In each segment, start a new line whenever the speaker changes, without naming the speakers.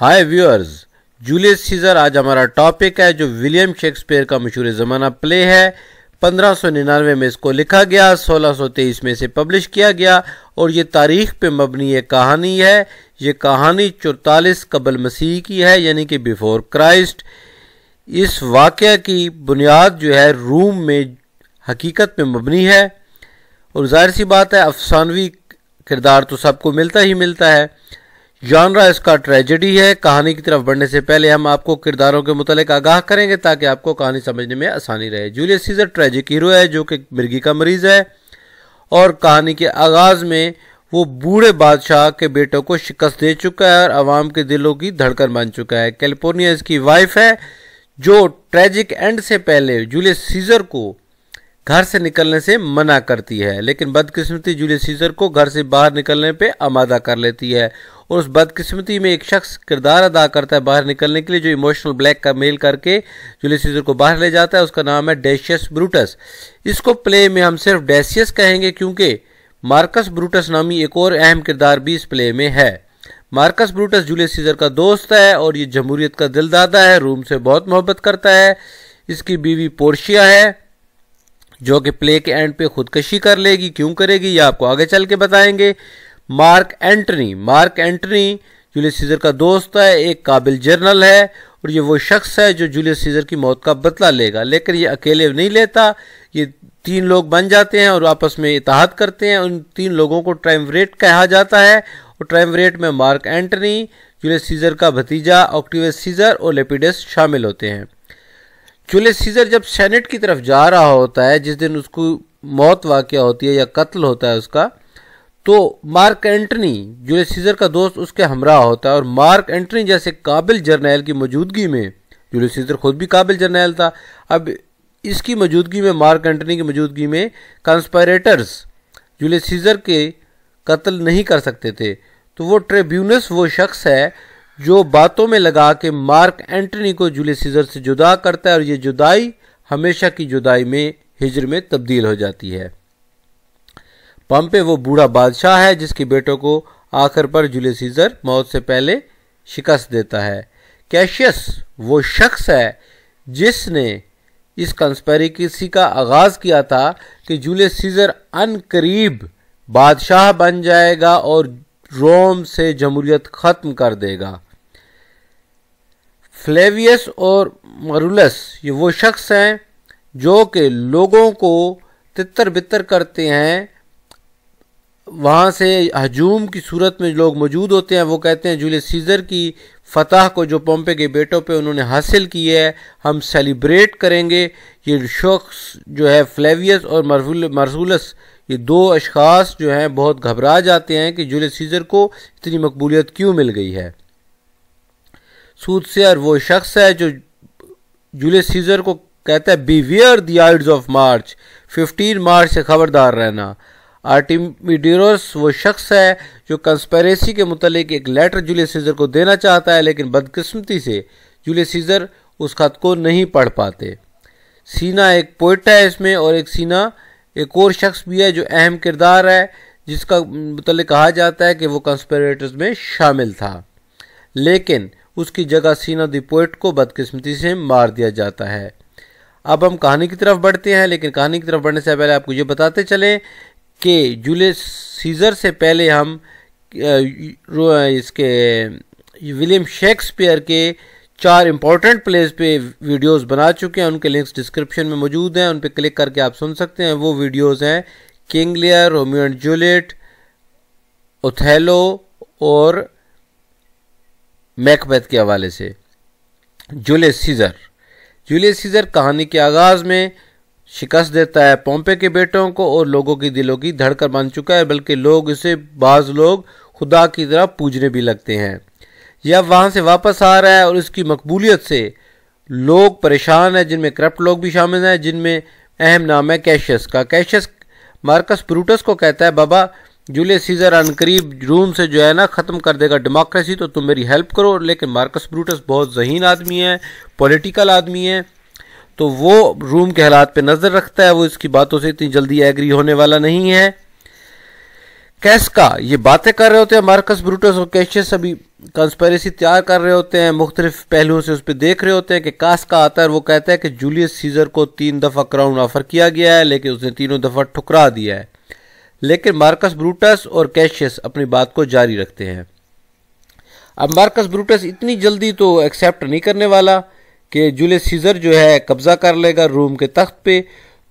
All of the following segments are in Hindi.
हाय व्यूअर्स जूलियस सीजर आज हमारा टॉपिक है जो विलियम शेक्सपियर का मशहूर ज़माना प्ले है पंद्रह में इसको लिखा गया 1623 में इसे पब्लिश किया गया और ये तारीख पे मबनी ये कहानी है ये कहानी चौतालीस कबल मसीह की है यानी कि बिफोर क्राइस्ट इस वाक़ की बुनियाद जो है रूम में हकीकत में मबनी है और जाहिर सी बात है अफसानवी किरदार तो सबको मिलता ही मिलता है जानरा इसका ट्रेजेडी है कहानी की तरफ बढ़ने से पहले हम आपको किरदारों के मुतालिक आगाह करेंगे ताकि आपको कहानी समझने में आसानी रहे जूलियस सीजर ट्रेजिक हीरो है जो कि मिर्गी का मरीज है और कहानी के आगाज में वो बूढ़े बादशाह के बेटों को शिकस्त दे चुका है और आवाम के दिलों की धड़कन बन चुका है कैलिफोर्निया इसकी वाइफ है जो ट्रेजिक एंड से पहले जूलियस सीजर को घर से निकलने से मना करती है लेकिन बदकिस्मती जूलियस सीजर को घर से बाहर निकलने पे आमादा कर लेती है और उस बदकिस्मती में एक शख्स किरदार अदा करता है बाहर निकलने के लिए जो इमोशनल ब्लैक का मेल करके जूलियस सीजर को बाहर ले जाता है उसका नाम है डेशियस ब्रूटस इसको प्ले में हम सिर्फ डेसियस कहेंगे क्योंकि मार्कस ब्रूटस नामी एक और अहम किरदार भी इस प्ले में है मार्कस ब्रूटस जूलियस सीजर का दोस्त है और ये जमहूरियत का दिलदादा है रूम से बहुत मोहब्बत करता है इसकी बीवी पोर्शिया है जो कि प्ले के एंड पे खुदकशी कर लेगी क्यों करेगी ये आपको आगे चल के बताएंगे Mark Antony Mark Antony Julius Caesar का दोस्त है एक काबिल जर्नल है और ये वो शख्स है जो जूलियस सीजर की मौत का बदला लेगा लेकिन ये अकेले नहीं लेता ये तीन लोग बन जाते हैं और आपस में इतिहाद करते हैं उन तीन लोगों को ट्राइमरेट कहा जाता है और ट्राइमरेट में मार्क एंटनी जूलियस सीजर का भतीजा ऑक्टिवस सीजर और लेपिडस शामिल होते हैं जूलियस सीजर जब सेनेट की तरफ जा रहा होता है जिस दिन उसको मौत वाक़ होती है या कत्ल होता है उसका तो मार्क एंटनी जूलियस सीजर का दोस्त उसके हमरा होता है और मार्क एंटनी जैसे काबिल जर्नैल की मौजूदगी में जूलियस सीजर खुद भी काबिल जर्नैल था अब इसकी मौजूदगी में मार्क एंटनी की मौजूदगी में कंस्पायरेटर्स जूलियस सीजर के कत्ल नहीं कर सकते थे तो वो ट्रिब्यूनस वो शख्स है जो बातों में लगा के मार्क एंटनी को जूलिय सीजर से जुदा करता है और ये जुदाई हमेशा की जुदाई में हिजर में तब्दील हो जाती है पम्पे वो बूढ़ा बादशाह है जिसके बेटों को आखिर पर जूलिय सीजर मौत से पहले शिकस्त देता है कैशियस वो शख्स है जिसने इस कंस्पेरिसी का आगाज़ किया था कि जूलियस सीजर अन करीब बादशाह बन जाएगा और रोम से जमहूरियत ख़त्म कर देगा फ्लेवियस और मरुलस ये वो शख्स हैं जो कि लोगों को तितर बितर करते हैं वहाँ से हजूम की सूरत में लोग मौजूद होते हैं वो कहते हैं जूलियस सीज़र की फतह को जो पोम्पे के बेटों पे उन्होंने हासिल की है हम सेलिब्रेट करेंगे ये शख्स जो है फ्लेवियस और मरसूलस ये दो अशखास जो हैं बहुत घबरा जाते हैं कि जूलियस सीज़र को इतनी मकबूलियत क्यों मिल गई है सूद से और वो शख्स है जो जूलियस सीजर को कहता है beware the ides of March 15 March से खबरदार रहना आर्टिमिडोरस वो शख्स है जो कंस्पेरेसी के मतलब एक लेटर जूलियस सीजर को देना चाहता है लेकिन बदकिस्मती से जूलियस सीजर उस खत को नहीं पढ़ पाते सीना एक पोइट है इसमें और एक सीना एक और शख्स भी है जो अहम किरदार है जिसका मतलब कहा जाता है कि वो कंस्पेरेटर्स में शामिल था लेकिन उसकी जगह सीना दी पोइट को बदकिस्मती से मार दिया जाता है अब हम कहानी की तरफ बढ़ते हैं लेकिन कहानी की तरफ बढ़ने से पहले आपको ये बताते चलें कि जूलियस सीज़र से पहले हम इसके विलियम शेक्सपियर के चार इंपॉर्टेंट प्लेस पे वीडियोस बना चुके हैं उनके लिंक्स डिस्क्रिप्शन में मौजूद हैं उन पर क्लिक करके आप सुन सकते हैं वो वीडियोस हैं King Lear Romeo and Juliet Othello और मैकबैथ के हवाले से जूलियस सीज़र जूलियस सीज़र कहानी के आगाज़ में शिकस्त देता है पोम्पे के बेटों को और लोगों की दिलों की धड़कन बन चुका है बल्कि लोग इसे बाज़ लोग खुदा की तरह पूजने भी लगते हैं यह वहाँ से वापस आ रहा है और इसकी मकबूलियत से लोग परेशान हैं जिनमें करप्ट लोग भी शामिल हैं जिनमें अहम नाम है कैशियस का कैशियस मार्कस ब्रूटस को कहता है बाबा जूलियस सीजर अनकरीब रूम से जो है ना ख़त्म कर देगा डेमोक्रेसी तो तुम मेरी हेल्प करो लेकिन मार्कस ब्रूटस बहुत जहीन आदमी है पॉलिटिकल आदमी है तो वो रूम के हालात पे नज़र रखता है वो इसकी बातों से इतनी जल्दी एग्री होने वाला नहीं है कैसका ये बातें कर रहे होते हैं मार्कस ब्रूटस और कैशियस अभी कंस्पेरेसी तैयार कर रहे होते हैं मुख्तलिफ पहलुओं से उस पर देख रहे होते हैं कि कासका आता है वो कहता है कि जूलियस सीजर को तीन दफ़ा क्राउन ऑफर किया गया है लेकिन उसने तीनों दफ़ा ठुकरा दिया है लेकिन मार्कस ब्रूटस और कैशियस अपनी बात को जारी रखते हैं अब मार्कस ब्रूटस इतनी जल्दी तो एक्सेप्ट नहीं करने वाला कि जूलियस सीजर जो है कब्जा कर लेगा रोम के तख्त पे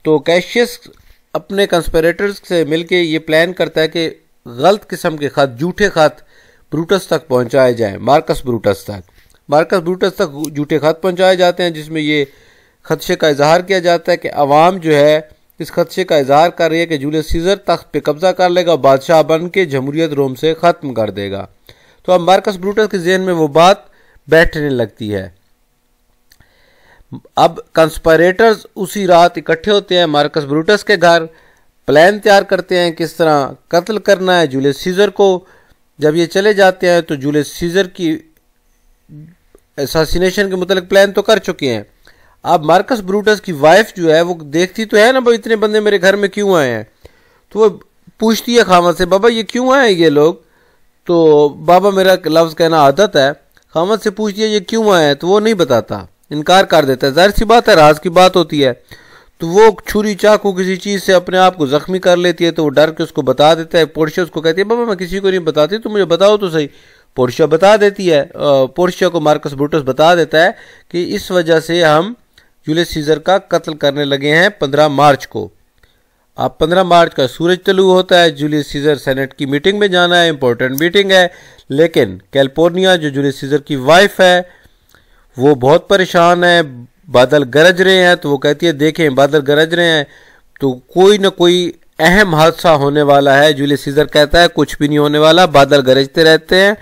तो कैशियस अपने कंस्पिरेटर्स से मिलके ये प्लान करता है कि गलत किस्म के खत जूठे खत ब्रूटस तक पहुंचाए जाएं मार्कस ब्रूटस तक मार्कस ब्रूटस तक जूठे खत पहुंचाए जाते हैं जिसमें ये खदशे का इजहार किया जाता है कि आवाम जो है इस खदशे का इजहार कर रही है कि जूलियस सीजर तख्त पे कब्जा कर लेगा और बादशाह बन के जमहूरियत रोम से ख़त्म कर देगा तो अब मार्कस ब्रूटस के जहन में वो बात बैठने लगती है अब कंस्पायरेटर्स उसी रात इकट्ठे होते हैं मार्कस ब्रूटस के घर प्लान तैयार करते हैं किस तरह कत्ल करना है जूलियस सीजर को जब ये चले जाते हैं तो जूलियस सीजर की एसासीनेशन के मतलब प्लान तो कर चुके हैं अब मार्कस ब्रूटस की वाइफ जो है वो देखती तो है ना भाई इतने बंदे मेरे घर में क्यों आए हैं तो वो पूछती है खामत से बाबा ये क्यों आए ये लोग तो बाबा मेरा लफ्ज़ कहना आदत है खामत से पूछती है ये क्यों आए हैं तो वो नहीं बताता इनकार कर देता है जाहिर सी बात है राज की बात होती है तो वो छुरी चाकू किसी चीज़ से अपने आप को ज़ख्मी कर लेती है तो वो डर के उसको बता देता है पोर्शा उसको कहती है बाबा मैं किसी को नहीं बताती तो मुझे बताओ तो सही पोर्शा बता देती है पोर्शा को मार्कस ब्रूटस बता देता है कि इस वजह से हम जूलियस सीजर का कत्ल करने लगे हैं 15 मार्च को अब 15 मार्च का सूरज तलु होता है जूलियस सीजर सेनेट की मीटिंग में जाना है इंपॉर्टेंट मीटिंग है लेकिन कैलिफोर्निया जो जूलियस सीजर की वाइफ है वो बहुत परेशान है बादल गरज रहे हैं तो वो कहती है देखें बादल गरज रहे हैं तो कोई ना कोई अहम हादसा होने वाला है जूलियस सीजर कहता है कुछ भी नहीं होने वाला बादल गरजते रहते हैं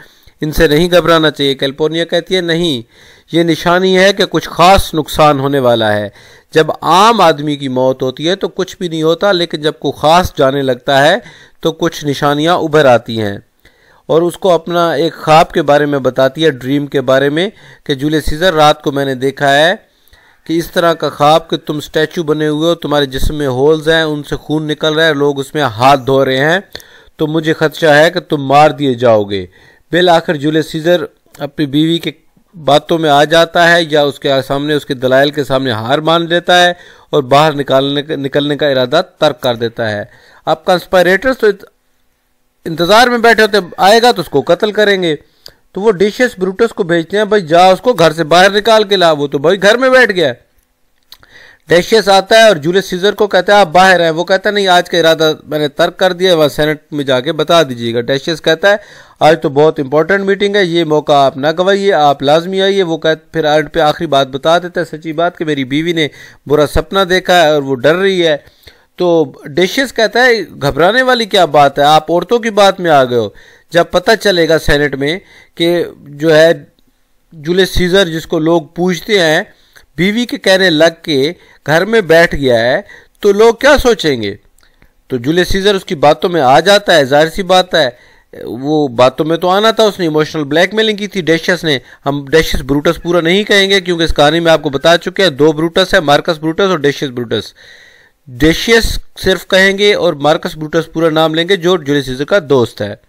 इनसे नहीं घबराना चाहिए कैलिफोर्निया कहती है नहीं ये निशानी है कि कुछ ख़ास नुकसान होने वाला है जब आम आदमी की मौत होती है तो कुछ भी नहीं होता लेकिन जब कोई ख़ास जाने लगता है तो कुछ निशानियाँ उभर आती हैं और उसको अपना एक ख्वाब के बारे में बताती है ड्रीम के बारे में कि जूले सीज़र रात को मैंने देखा है कि इस तरह का ख्वाब कि तुम स्टैचू बने हुए हो तुम्हारे जिसम में होल्स हैं उनसे खून निकल रहा है लोग उसमें हाथ धो रहे हैं तो मुझे खदशा है कि तुम मार दिए जाओगे बिल आखिर जूले सीज़र अपनी बीवी के बातों में आ जाता है या उसके सामने उसके दलाइल के सामने हार मान लेता है और बाहर निकालने निकलने का इरादा तर्क कर देता है आप कंस्पायरेटर्स तो इंतज़ार में बैठे होते आएगा तो उसको कत्ल करेंगे तो वो डिशेस ब्रूटस को भेजते हैं भाई जा उसको घर से बाहर निकाल के ला वो तो भाई घर में बैठ गया डेशियस आता है और जूलियस सीजर को कहता है आप बाहर हैं वो कहता है नहीं आज का इरादा मैंने तर्क कर दिया वह सेनेट में जाके बता दीजिएगा डेशियस कहता है आज तो बहुत इंपॉर्टेंट मीटिंग है ये मौका आप ना गवाइए आप लाजमी आइए वो कह फिर एंड पे आखिरी बात बता देता है सच्ची बात कि मेरी बीवी ने बुरा सपना देखा है और वो डर रही है तो डिशेस कहता है घबराने वाली क्या बात है आप औरतों की बात में आ गए हो जब पता चलेगा सेनेट में कि जो है जुले सीजर जिसको लोग पूछते हैं बीवी के कहने लग के घर में बैठ गया है तो लोग क्या सोचेंगे तो जुले सीजर उसकी बातों में आ जाता है जाहिर सी बात है वो बातों में तो आना था उसने इमोशनल ब्लैकमेलिंग की थी डेशियस ने हम डेशियस ब्रूटस पूरा नहीं कहेंगे क्योंकि इस कहानी में आपको बता चुके हैं दो ब्रूटस है मार्कस ब्रूटस और डेशियस ब्रूटस डेशियस सिर्फ कहेंगे और मार्कस ब्रूटस पूरा नाम लेंगे जो जूलियस सीजर का दोस्त है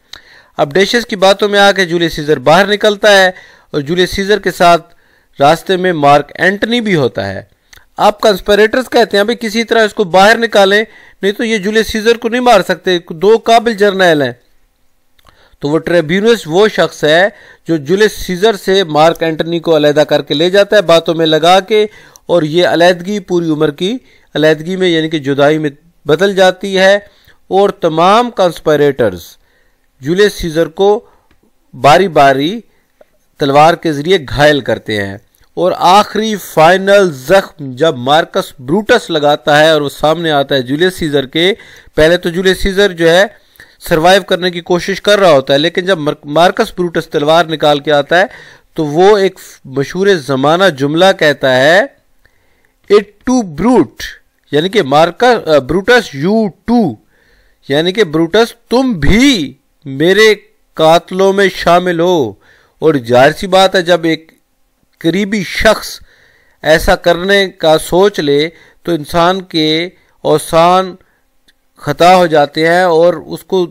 अब डेशियस की बातों में आके जूलियस सीजर बाहर निकलता है और जूलियस सीजर के साथ रास्ते में मार्क एंटनी भी होता है आप कंस्पिरेटर्स कहते हैं भाई किसी तरह इसको बाहर निकालें नहीं तो ये जूलियस सीजर को नहीं मार सकते दो काबिल जर्नैल हैं तो वो ट्रिब्यूनस वो शख्स है जो जुलिस सीजर से मार्क एंटनी को अलहदा करके ले जाता है बातों में लगा के और ये अलहदगी पूरी उम्र की अलहदगी में यानी कि जुदाई में बदल जाती है और तमाम कंस्पायरेटर्स जुलिस सीजर को बारी बारी तलवार के ज़रिए घायल करते हैं और आखिरी फाइनल जख्म जब मार्कस ब्रूटस लगाता है और वो सामने आता है जूलियस सीजर के पहले तो जूलियस सीजर जो है सरवाइव करने की कोशिश कर रहा होता है लेकिन जब मार्कस ब्रूटस तलवार निकाल के आता है तो वो एक मशहूर ज़माना जुमला कहता है इट टू ब्रूट यानी कि मार्कस ब्रूटस यू टू यानी कि ब्रूटस तुम भी मेरे कातलों में शामिल हो और जाहिर सी बात है जब एक करीबी शख्स ऐसा करने का सोच ले तो इंसान के औसान खता हो जाते हैं और उसको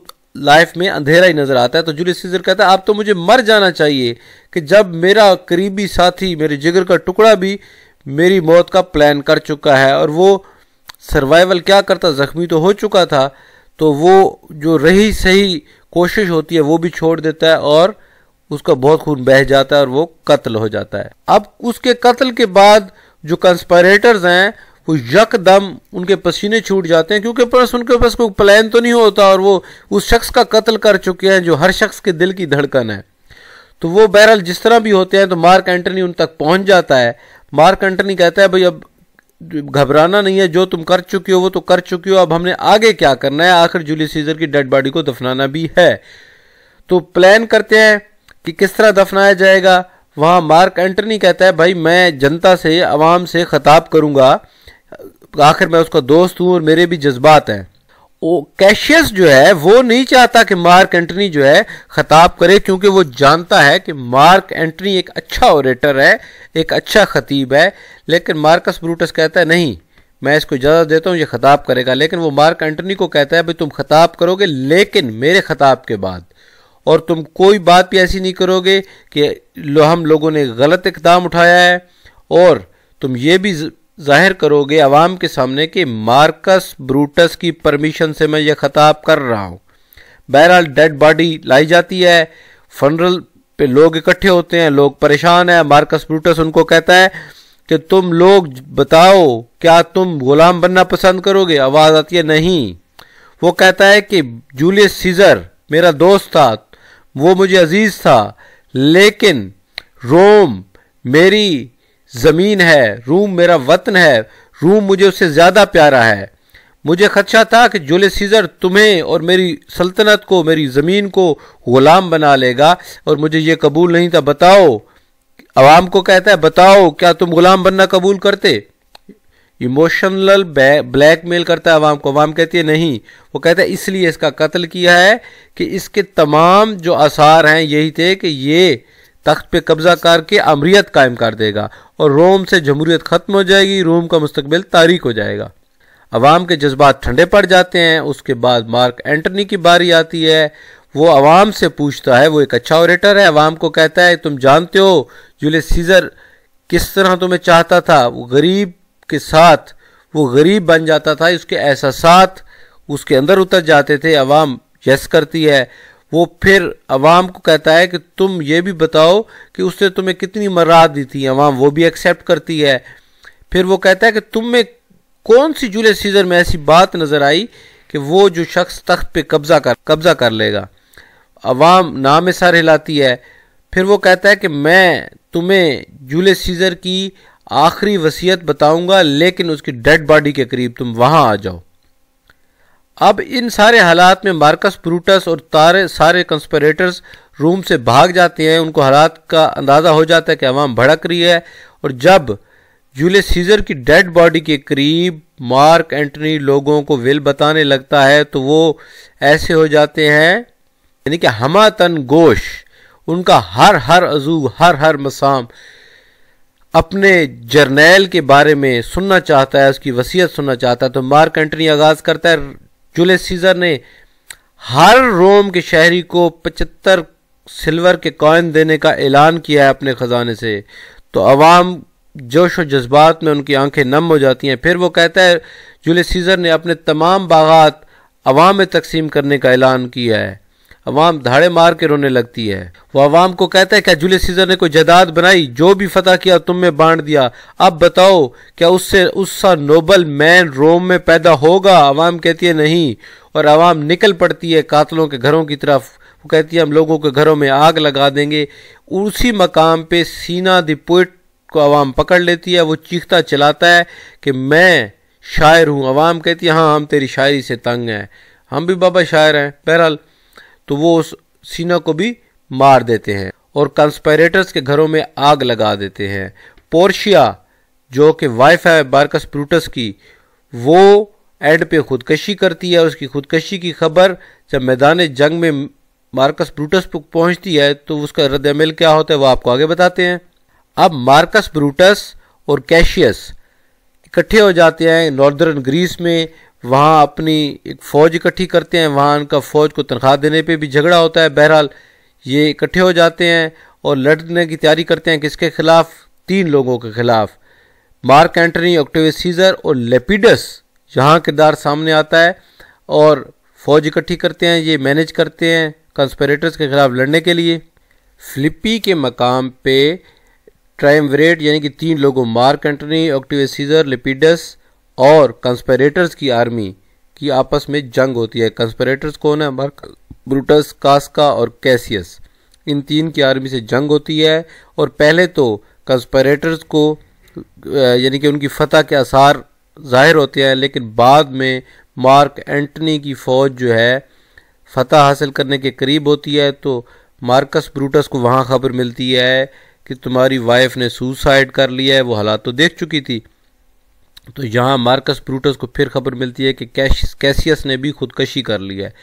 लाइफ में अंधेरा ही नजर आता है तो जूलियस सीजर कहता है आप तो मुझे मर जाना चाहिए कि जब मेरा करीबी साथी मेरे जिगर का टुकड़ा भी मेरी मौत का प्लान कर चुका है और वो सर्वाइवल क्या करता जख्मी तो हो चुका था तो वो जो रही सही कोशिश होती है वो भी छोड़ देता है और उसका बहुत खून बह जाता है और वो कत्ल हो जाता है अब उसके कत्ल के बाद जो कंस्पायरेटर्स हैं वो यकदम उनके पसीने छूट जाते हैं क्योंकि पर्स उनके पास कोई प्लान तो नहीं होता और वो उस शख्स का कत्ल कर चुके हैं जो हर शख्स के दिल की धड़कन है तो वो बहरहाल जिस तरह भी होते हैं तो मार्क एंटनी उन तक पहुंच जाता है मार्क एंटनी कहता है भाई अब घबराना नहीं है जो तुम कर चुके हो वो तो कर चुके हो अब हमने आगे क्या करना है आखिर जूलियस सीजर की डेड बॉडी को दफनाना भी है तो प्लान करते हैं कि किस तरह दफनाया जाएगा वहाँ मार्क एंटनी कहता है भाई मैं जनता से आवाम से खताब करूँगा आखिर मैं उसका दोस्त हूँ और मेरे भी जज्बात हैं वो कैशियस जो है वो नहीं चाहता कि मार्क एंटनी जो है खताब करे क्योंकि वो जानता है कि मार्क एंटनी एक अच्छा ऑरेटर है एक अच्छा खतीब है लेकिन मार्कस ब्रूटस कहता है नहीं मैं इसको इजाज़त देता हूँ ये खताब करेगा लेकिन वो मार्क एंटनी को कहता है भाई तुम खताब करोगे लेकिन मेरे खताब के बाद और तुम कोई बात भी ऐसी नहीं करोगे कि हम लोगों ने गलत इकदाम उठाया है और तुम ये भी जाहिर करोगे अवाम के सामने कि मार्कस ब्रूटस की परमिशन से मैं यह खताब कर रहा हूँ बहरहाल डेड बॉडी लाई जाती है फनरल पे लोग इकट्ठे होते हैं लोग परेशान हैं मार्कस ब्रूटस उनको कहता है कि तुम लोग बताओ क्या तुम गुलाम बनना पसंद करोगे आवाज़ आती है नहीं वो कहता है कि जूलियस सीजर मेरा दोस्त था वो मुझे अजीज़ था लेकिन रोम मेरी ज़मीन है रूम मेरा वतन है रूम मुझे उससे ज़्यादा प्यारा है मुझे खदशा था कि जुले सीज़र तुम्हें और मेरी सल्तनत को मेरी ज़मीन को ग़ुलाम बना लेगा और मुझे ये कबूल नहीं था बताओ आवाम को कहता है बताओ क्या तुम गुलाम बनना कबूल करते इमोशनल ब्लैक मेल करता है अवाम को अवाम कहती है नहीं वो कहता है इसलिए इसका कत्ल किया है कि इसके तमाम जो आसार हैं यही थे कि ये तख्त पे कब्जा करके अमरीत कायम कर देगा और रोम से जमहूरियत खत्म हो जाएगी रोम का मुस्तबिल तारीख हो जाएगा अवाम के जज्बात ठंडे पड़ जाते हैं उसके बाद मार्क एंटनी की बारी आती है वो अवाम से पूछता है वो एक अच्छा ऑरेटर है अवाम को कहता है तुम जानते हो जूले सीजर किस तरह तुम्हें चाहता था वो गरीब के साथ वो गरीब बन जाता था उसके एहसास उसके अंदर उतर जाते थे अवाम यस करती है वो फिर अवाम को कहता है कि तुम ये भी बताओ कि उसने तुम्हें कितनी मर्रा दी थी अवाम वो भी एक्सेप्ट करती है फिर वो कहता है कि तुम में कौन सी जूले सीजर में ऐसी बात नज़र आई कि वो जो शख्स तख्त पे कब्जा कर कब्जा कर लेगा अवाम नाम सर हिलाती है फिर वो कहता है कि मैं तुम्हें जूले सीजर की आखिरी वसीयत बताऊंगा लेकिन उसकी डेड बॉडी के करीब तुम वहां आ जाओ अब इन सारे हालात में मार्कस ब्रूटस और तारे सारे कंस्परेटर्स रूम से भाग जाते हैं उनको हालात का अंदाज़ा हो जाता है कि आवाम भड़क रही है और जब जूले सीजर की डेड बॉडी के करीब मार्क एंटनी लोगों को विल बताने लगता है तो वो ऐसे हो जाते हैं यानी कि हम तन गोश उनका हर हर अजू हर हर मसाम अपने जर्नैल के बारे में सुनना चाहता है उसकी वसीयत सुनना चाहता है तो मार्क एंटनी आगाज़ करता है जूलियस सीजर ने हर रोम के शहरी को पचहत्तर सिल्वर के कॉइन देने का ऐलान किया है अपने ख़जाने से तो आवाम जोश और जज्बात में उनकी आंखें नम हो जाती हैं फिर वो कहता है जूलियस सीज़र ने अपने तमाम बागात आवाम में तकसीम करने का ऐलान किया है अवाम धाड़े मार के रोने लगती है वो अवाम को कहता है क्या जुलियस सीजर ने कोई जदाद बनाई जो भी फतह किया तुम में बांट दिया अब बताओ क्या उससे उसका नोबल मैन रोम में पैदा होगा अवाम कहती है नहीं और अवाम निकल पड़ती है कातलों के घरों की तरफ वो कहती है हम लोगों के घरों में आग लगा देंगे उसी मकाम पर सीना द पोइट को अवाम पकड़ लेती है वो चीखता चलाता है कि मैं शायर हूँ अवाम कहती है हाँ हम तेरी शायरी से तंग हैं हम भी बाबा शायर हैं बहरहाल तो वो उस सीना को भी मार देते हैं और कंस्पायरेटर्स के घरों में आग लगा देते हैं पोर्शिया जो कि वाइफ है बार्कस प्रूटस की वो एंड पे खुदकशी करती है उसकी खुदकशी की खबर जब मैदान जंग में मार्कस ब्रूटस पर पहुंचती है तो उसका रद्दमल क्या होता है वो आपको आगे बताते हैं अब मार्कस ब्रूटस और कैशियस इकट्ठे हो जाते हैं नॉर्दर्न ग्रीस में वहाँ अपनी एक फ़ौज इकट्ठी करते हैं वहाँ उनका फ़ौज को तनख्वाह देने पे भी झगड़ा होता है बहरहाल ये इकट्ठे हो जाते हैं और लड़ने की तैयारी करते हैं किसके खिलाफ तीन लोगों के खिलाफ मार्क एंटनी ऑक्टेव सीजर और लेपिडस यहाँ किरदार सामने आता है और फौज इकट्ठी करते हैं ये मैनेज करते हैं कंस्परेटर्स के खिलाफ लड़ने के लिए फ्लिपी के मकाम पे ट्राइमरेट यानी कि तीन लोगों Mark Antony Octavius Caesar Lepidus और कंस्पेरेटर्स की आर्मी की आपस में जंग होती है कंस्पेरेटर्स कौन है ब्रूटस कास्का और कैसियस इन तीन की आर्मी से जंग होती है और पहले तो कंस्पेरेटर्स को यानी कि उनकी फतह के आसार जाहिर होते हैं लेकिन बाद में मार्क एंटनी की फ़ौज जो है फतह हासिल करने के करीब होती है तो मार्कस ब्रूटस को वहाँ खबर मिलती है कि तुम्हारी वाइफ ने सुसाइड कर लिया है वो हालात तो देख चुकी थी तो यहाँ मार्कस ब्रूटस को फिर खबर मिलती है कि कैश कैसियस ने भी खुदकशी कर ली है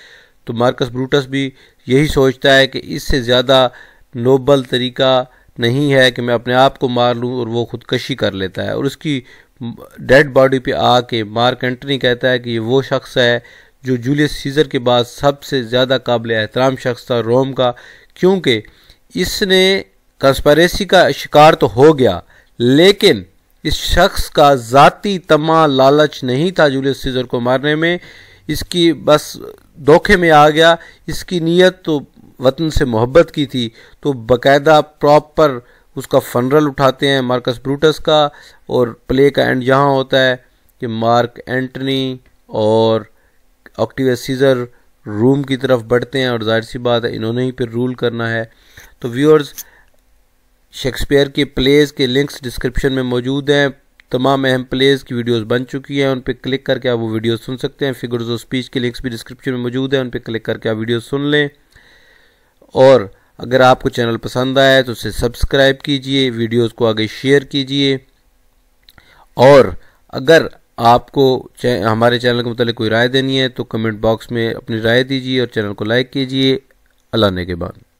तो मार्कस ब्रूटस भी यही सोचता है कि इससे ज़्यादा नोबल तरीका नहीं है कि मैं अपने आप को मार लूँ और वो खुदकशी कर लेता है और उसकी डेड बॉडी पे आके मार्क एंटनी कहता है कि ये वो शख्स है जो जूलियस सीज़र के बाद सबसे ज़्यादा काबिल एहतराम शख्स था रोम का क्योंकि इसने कंस्पायरेसी का शिकार तो हो गया लेकिन इस शख्स का ज़ाती तमा लालच नहीं था जूलियस सीज़र को मारने में इसकी बस धोखे में आ गया इसकी नीयत तो वतन से मोहब्बत की थी तो बकायदा प्रॉपर उसका फनरल उठाते हैं मार्कस ब्रूटस का और प्ले का एंड यहाँ होता है कि मार्क एंटनी और ऑक्टिवियस सीज़र रूम की तरफ बढ़ते हैं और जाहिर सी बात है इन्होंने ही फिर रूल करना है तो व्यूअर्स शेक्सपियर के प्लेज़ के लिंक्स डिस्क्रिप्शन में मौजूद हैं तमाम अहम प्लेज़ की वीडियोस बन चुकी हैं उन पर क्लिक करके आप वो वीडियो सुन सकते हैं फिगर्स ऑफ स्पीच के लिंक्स भी डिस्क्रिप्शन में मौजूद हैं उन पर क्लिक करके आप वीडियो सुन लें और अगर आपको चैनल पसंद आया है तो उसे सब्सक्राइब कीजिए वीडियोज़ को आगे शेयर कीजिए और अगर आपको हमारे चैनल के मतलब कोई राय देनी है तो कमेंट बॉक्स में अपनी राय दीजिए और चैनल को लाइक कीजिए अल्लाह के बाद